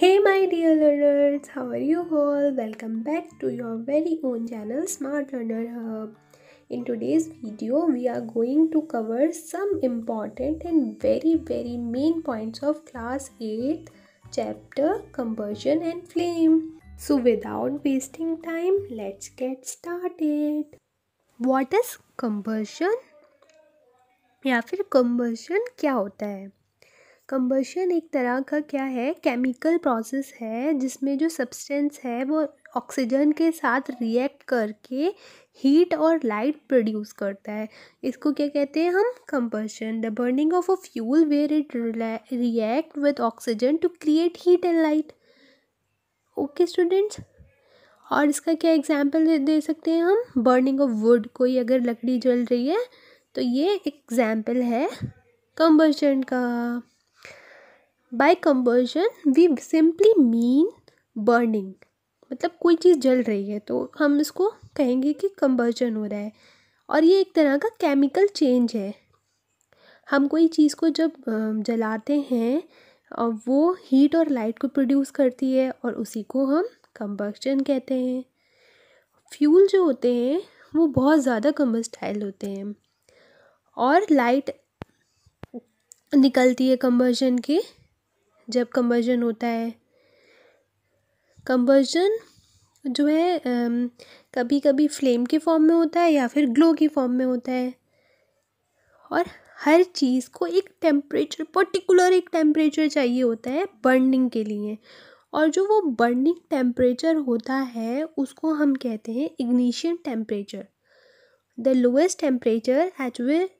Hey my dear learners, how are you all? Welcome back to your very own channel Smart Learner Hub. In today's video, we are going to cover some important and very very main points of class 8 chapter conversion and flame. So without wasting time, let's get started. What is conversion? या फिर combustion क्या होता है combustion एक तरह का क्या है केमिकल प्रोसेस है जिसमें जो सब्सटेंस है वो ऑक्सीजन के साथ रिएक्ट करके हीट और लाइट प्रोड्यूस करता है इसको क्या कहते हैं हम combustion the burning of a fuel where it react with oxygen to create heat and light okay students और इसका क्या एग्जाम्पल दे सकते हैं हम बर्निंग ऑफ वुड कोई अगर लकड़ी जल रही है तो ये एग्जाम्पल है कंबर्शन का by combustion we simply mean burning मतलब कोई चीज़ जल रही है तो हम इसको कहेंगे कि कंबर्जन हो रहा है और ये एक तरह का केमिकल चेंज है हम कोई चीज़ को जब जलाते हैं और वो हीट और लाइट को प्रोड्यूस करती है और उसी को हम कंबर्जन कहते हैं फ्यूल जो होते हैं वो बहुत ज़्यादा कम्बस्टाइल होते हैं और लाइट निकलती है कंबर्जन के जब कम्बर्जन होता है कम्बर्जन जो है कभी कभी फ्लेम के फॉर्म में होता है या फिर ग्लो के फॉर्म में होता है और हर चीज़ को एक टेम्परेचर पर्टिकुलर एक टेम्परेचर चाहिए होता है बर्निंग के लिए और जो वो बर्निंग टेम्परेचर होता है उसको हम कहते हैं ignition temperature the lowest temperature at which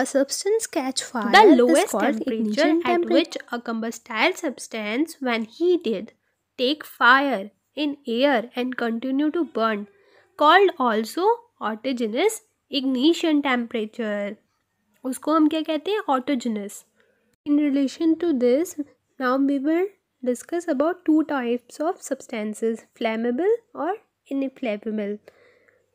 A substance catch fire the lowest temperature at which a combustible substance, when heated, take fire in air and continue to burn, called also autogenous ignition temperature. उसको हम क्या कहते हैं autogenous. In relation to this, now we will discuss about two types of substances, flammable or inflammable.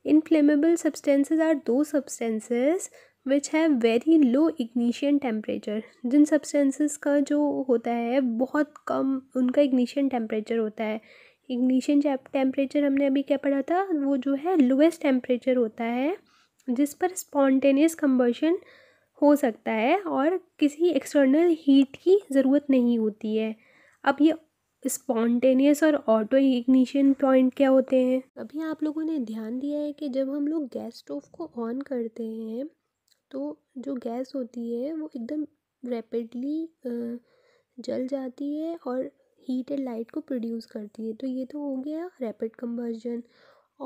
Inflammable substances are those substances which have very low ignition temperature जिन substances का जो होता है बहुत कम उनका इग्निशियन टेम्परेचर होता है ignition temperature हमने अभी क्या पढ़ा था वो जो है लोएस्ट टेम्परेचर होता है जिस पर स्पॉन्टेनियस कम्बर्शन हो सकता है और किसी एक्सटर्नल हीट की ज़रूरत नहीं होती है अब ये स्पॉन्टेनियस और ऑटो इग्निशन पॉइंट क्या होते हैं अभी आप लोगों ने ध्यान दिया है कि जब हम लोग गैस स्टोव को ऑन करते हैं तो जो गैस होती है वो एकदम रैपिडली जल जाती है और हीट एंड लाइट को प्रोड्यूस करती है तो ये तो हो गया रैपिड कम्बर्जन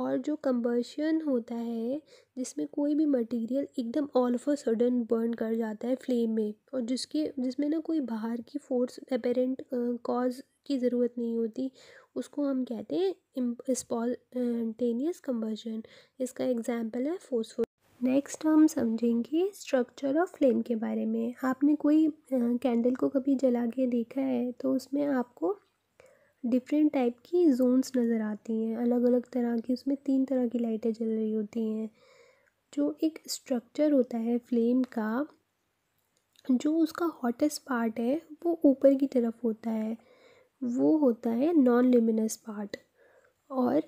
और जो कम्बर्शन होता है जिसमें कोई भी मटेरियल एकदम all of a sudden burn कर जाता है फ्लेम में और जिसके जिसमें ना कोई बाहर की फोर्स अपेरेंट कॉज की ज़रूरत नहीं होती उसको हम कहते हैं स्पॉन्टेनियस कम्बर्शन इसका एग्जाम्पल है फोर्सफुल नेक्स्ट हम समझेंगे स्ट्रक्चर ऑफ फ्लेम के बारे में आपने कोई कैंडल को कभी जला के देखा है तो उसमें आपको डिफरेंट टाइप की जोन्स नज़र आती हैं अलग अलग तरह की उसमें तीन तरह की लाइटें जल रही होती हैं जो एक स्ट्रक्चर होता है फ्लेम का जो उसका हॉटेस्ट पार्ट है वो ऊपर की तरफ होता है वो होता है नॉन लिमिनस पार्ट और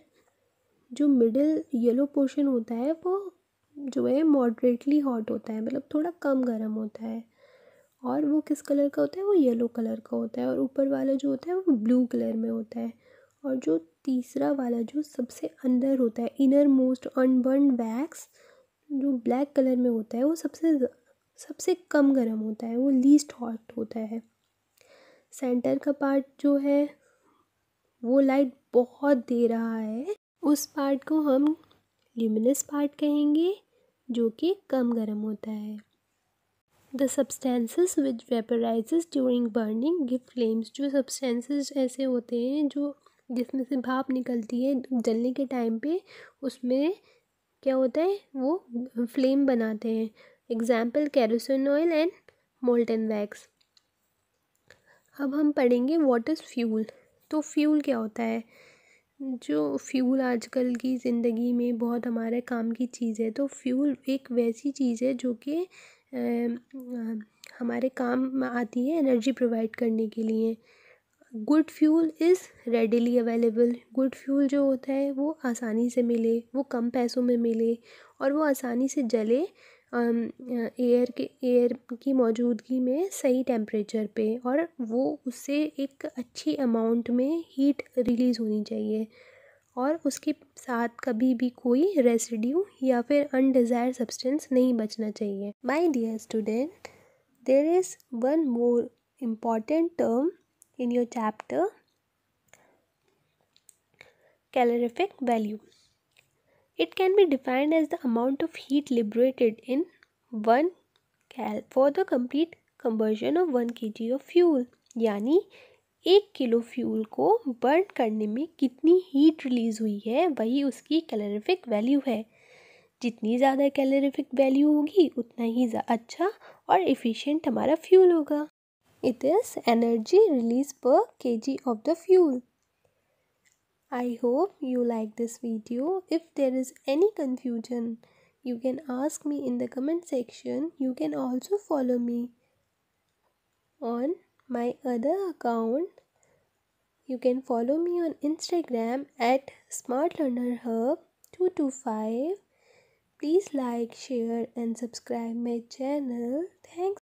जो मिडिल येलो पोर्शन होता है वो जो है मॉडरेटली हॉट होता है मतलब थोड़ा कम गर्म होता है और वो किस कलर का होता है वो येलो कलर का होता है और ऊपर वाला जो होता है वो ब्लू कलर में होता है और जो तीसरा वाला जो सबसे अंदर होता है इनर मोस्ट अनबर्न वैक्स जो ब्लैक कलर में होता है वो सबसे सबसे कम गर्म होता है वो लीस्ट हॉट होता है सेंटर का पार्ट जो है वो लाइट बहुत दे रहा है उस पार्ट को हम ल्यूमिनस पार्ट कहेंगे जो कि कम गर्म होता है the substances which vaporises during burning give flames जो सब्सटेंसेस ऐसे होते हैं जो जिसमें से भाप निकलती है जलने के टाइम पे उसमें क्या होता है वो फ्लेम बनाते हैं example kerosene oil and molten wax अब हम पढ़ेंगे वॉट इज़ फ्यूल तो फ्यूल क्या होता है जो फ्यूल आजकल की ज़िंदगी में बहुत हमारे काम की चीज़ है तो फ्यूल एक वैसी चीज़ है जो कि हमारे काम आती है एनर्जी प्रोवाइड करने के लिए good fuel is readily available good fuel जो होता है वो आसानी से मिले वो कम पैसों में मिले और वो आसानी से जले एयर के एयर की मौजूदगी में सही टेम्परेचर पे और वो उससे एक अच्छी अमाउंट में हीट रिलीज़ होनी चाहिए और उसके साथ कभी भी कोई रेसिड्यू या फिर अनडिज़ायर सब्सटेंस नहीं बचना चाहिए my dear student there is one more important term in your chapter calorific value it can be be as the amount of heat liberated in one cal for the complete combustion of one K G of fuel यानी एक kilo fuel को burn करने में कितनी heat release हुई है वही उसकी कैलोरीफिक वैल्यू है जितनी ज़्यादा कैलोरीफिक वैल्यू होगी उतना ही अच्छा और इफ़िशिएंट हमारा फ्यूल होगा it is energy release per K G of the fuel I hope you like this video. If there is any confusion, you can ask me in the comment section. You can also follow me on my other account. You can follow me on Instagram at smartlearnerhub225. Please like, share and subscribe my channel. Thanks.